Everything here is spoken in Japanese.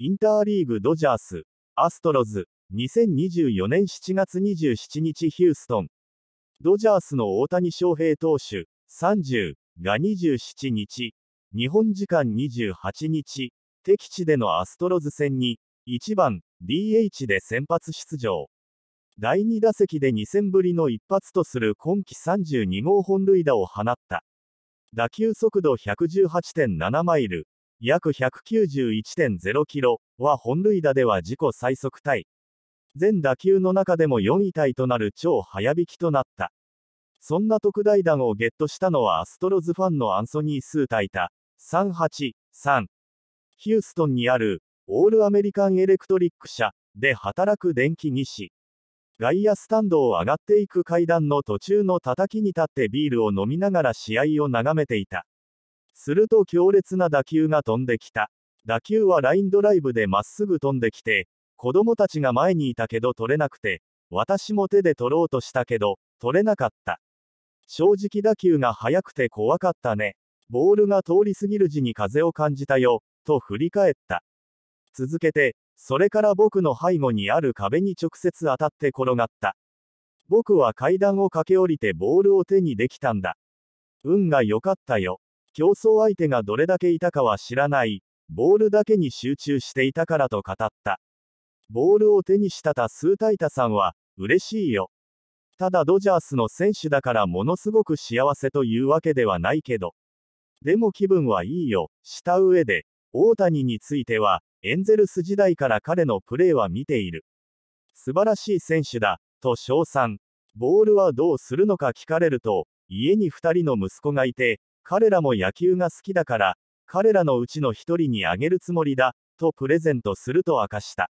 インターリーグドジャース、アストロズ、2024年7月27日ヒューストン。ドジャースの大谷翔平投手、30が27日、日本時間28日、敵地でのアストロズ戦に、1番 DH で先発出場。第2打席で2戦ぶりの一発とする今季32号本塁打を放った。打球速度118.7マイル、約191.0キロは本塁打では自己最速タイ。全打球の中でも4位タイとなる超早引きとなった。そんな特大弾をゲットしたのはアストロズファンのアンソニー・スータイタ、383。ヒューストンにある、オールアメリカンエレクトリック社で働く電気技師。外野スタンドを上がっていく階段の途中の叩きに立ってビールを飲みながら試合を眺めていた。すると強烈な打球が飛んできた。打球はラインドライブでまっすぐ飛んできて、子供たちが前にいたけど取れなくて、私も手で取ろうとしたけど、取れなかった。正直打球が速くて怖かったね。ボールが通り過ぎる時に風を感じたよ、と振り返った。続けて、それから僕の背後にある壁に直接当たって転がった。僕は階段を駆け下りてボールを手にできたんだ。運が良かったよ。競争相手がどれだけいたかは知らない、ボールだけに集中していたからと語った。ボールを手にしたたスータイタさんは、嬉しいよ。ただドジャースの選手だからものすごく幸せというわけではないけど。でも気分はいいよ、した上で、大谷については、エンゼルス時代から彼のプレーは見ている。素晴らしい選手だ、と称賛。ボールはどうするのか聞かれると、家に2人の息子がいて、彼らも野球が好きだから、彼らのうちの一人にあげるつもりだ、とプレゼントすると明かした。